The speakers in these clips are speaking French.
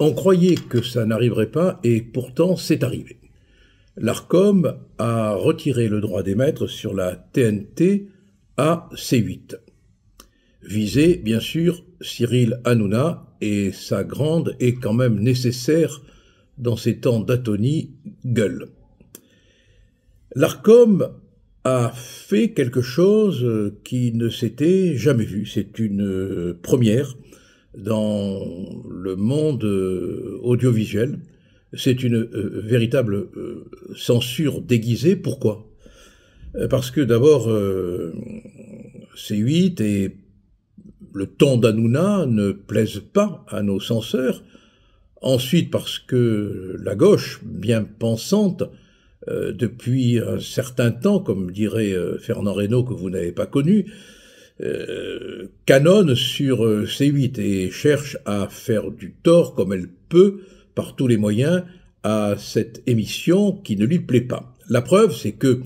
On croyait que ça n'arriverait pas et pourtant c'est arrivé. L'ARCOM a retiré le droit des maîtres sur la TNT à C8. Visé, bien sûr, Cyril Hanouna et sa grande et quand même nécessaire dans ces temps d'atonie gueule. L'ARCOM a fait quelque chose qui ne s'était jamais vu. C'est une euh, première dans le monde euh, audiovisuel, c'est une euh, véritable euh, censure déguisée. Pourquoi Parce que d'abord, C8 et le ton d'Anouna ne plaisent pas à nos censeurs. Ensuite, parce que la gauche, bien pensante, depuis un certain temps, comme dirait Fernand Reynaud, que vous n'avez pas connu, euh, canonne sur euh, C8 et cherche à faire du tort comme elle peut par tous les moyens à cette émission qui ne lui plaît pas. La preuve, c'est que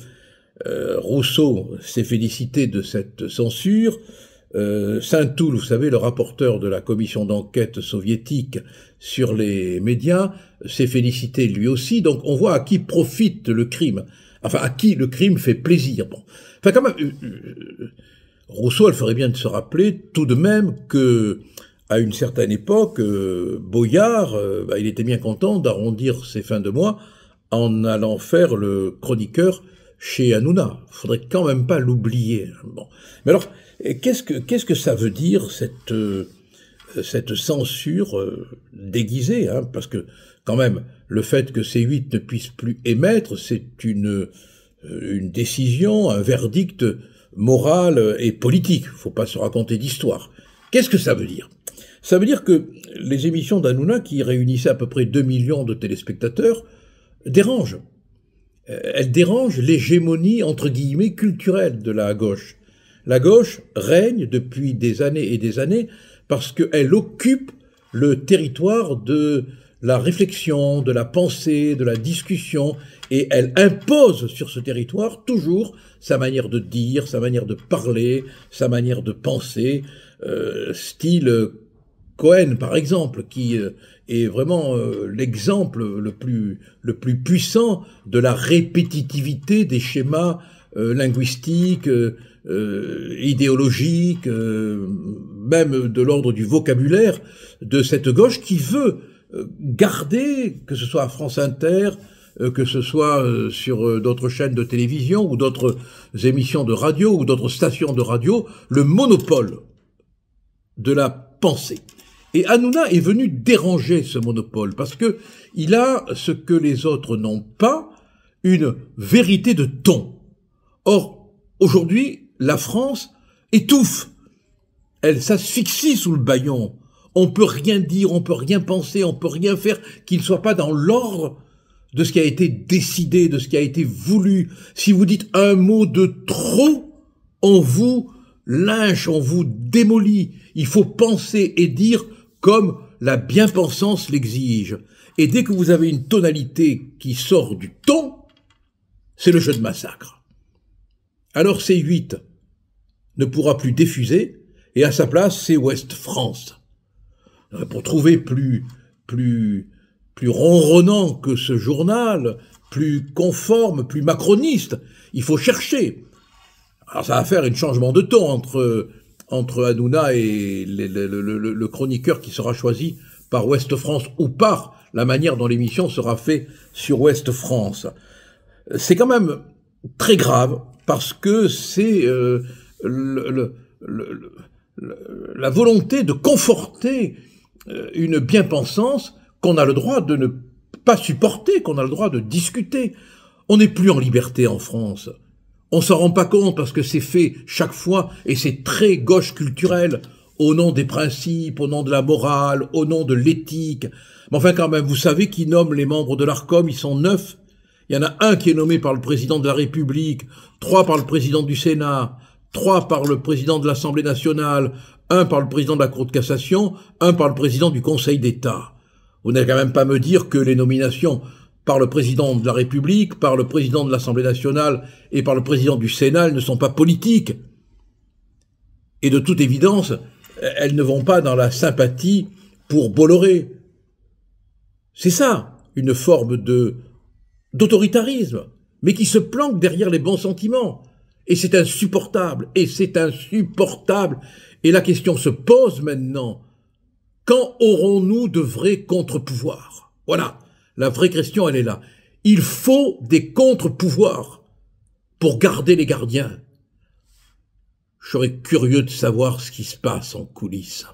euh, Rousseau s'est félicité de cette censure. Saint-Toul, vous savez, le rapporteur de la commission d'enquête soviétique sur les médias, s'est félicité lui aussi. Donc on voit à qui profite le crime. Enfin, à qui le crime fait plaisir. Enfin, quand même, Rousseau, elle ferait bien de se rappeler tout de même que à une certaine époque, euh, Boyard, euh, bah, il était bien content d'arrondir ses fins de mois en allant faire le chroniqueur chez Hanouna. Faudrait quand même pas l'oublier. Hein. Mais alors, qu'est-ce que, ça veut dire, cette, euh, censure déguisée hein? Parce que, quand même, le fait que ces huit ne puissent plus émettre, c'est une décision, un verdict morale et politique. Faut pas se raconter d'histoire. Qu'est-ce que ça veut dire Ça veut dire que les émissions d'Anouna, qui réunissaient à peu près 2 millions de téléspectateurs, dérangent. Euh, elles dérangent l'hégémonie, entre guillemets, culturelle de la gauche. La gauche règne depuis des années et des années parce qu'elle occupe le territoire de la réflexion, de la pensée, de la discussion, et elle impose sur ce territoire toujours sa manière de dire, sa manière de parler, sa manière de penser, euh, style Cohen par exemple, qui euh, est vraiment euh, l'exemple le plus, le plus puissant de la répétitivité des schémas linguistiques, idéologiques, même de l'ordre du vocabulaire de cette gauche qui veut euh, garder, que ce soit à France Inter, euh, que ce soit euh, sur d'autres chaînes de télévision ou d'autres émissions de radio ou d'autres stations de radio, le monopole de la pensée. Et Hanouna est venu déranger ce monopole parce que il a ce que les autres n'ont pas, une vérité de ton. Or, aujourd'hui, la France étouffe. Elle s'asphyxie sous le baillon on peut rien dire, on peut rien penser, on peut rien faire qu'il ne soit pas dans l'ordre de ce qui a été décidé, de ce qui a été voulu. Si vous dites un mot de trop, on vous lynche, on vous démolit. Il faut penser et dire comme la bien-pensance l'exige. Et dès que vous avez une tonalité qui sort du ton, c'est le jeu de massacre. Alors C8 ne pourra plus diffuser, et à sa place, c'est Ouest France. Euh, pour trouver plus, plus, plus ronronnant que ce journal, plus conforme, plus macroniste, il faut chercher. Alors ça va faire un changement de ton entre, entre Hanouna et le, chroniqueur qui sera choisi par Ouest France ou par la manière dont l'émission sera faite sur Ouest France. C'est quand même très grave parce que c'est euh, la volonté de conforter euh, une bien-pensance qu'on a le droit de ne pas supporter, qu'on a le droit de discuter. On n'est plus en liberté en France. On s'en rend pas compte parce que c'est fait chaque fois et c'est très gauche culturel, au nom des principes, au nom de la morale, au nom de l'éthique. Mais enfin quand même, vous savez qui nomme les membres de l'ARCOM, ils sont neuf. Il y en a un qui est nommé par le président de la République, trois par le président du Sénat, trois par le président de l'Assemblée nationale, un par le président de la Cour de cassation, un par le président du Conseil d'État. Vous n'allez quand même pas me dire que les nominations par le président de la République, par le président de l'Assemblée nationale et par le président du Sénat ne sont pas politiques. Et de toute évidence, elles ne vont pas dans la sympathie pour Bolloré. C'est ça, une forme de d'autoritarisme, mais qui se planque derrière les bons sentiments. Et c'est insupportable, et c'est insupportable. Et la question se pose maintenant, quand aurons-nous de vrais contre-pouvoirs Voilà, la vraie question, elle est là. Il faut des contre-pouvoirs pour garder les gardiens. Je serais curieux de savoir ce qui se passe en coulisses.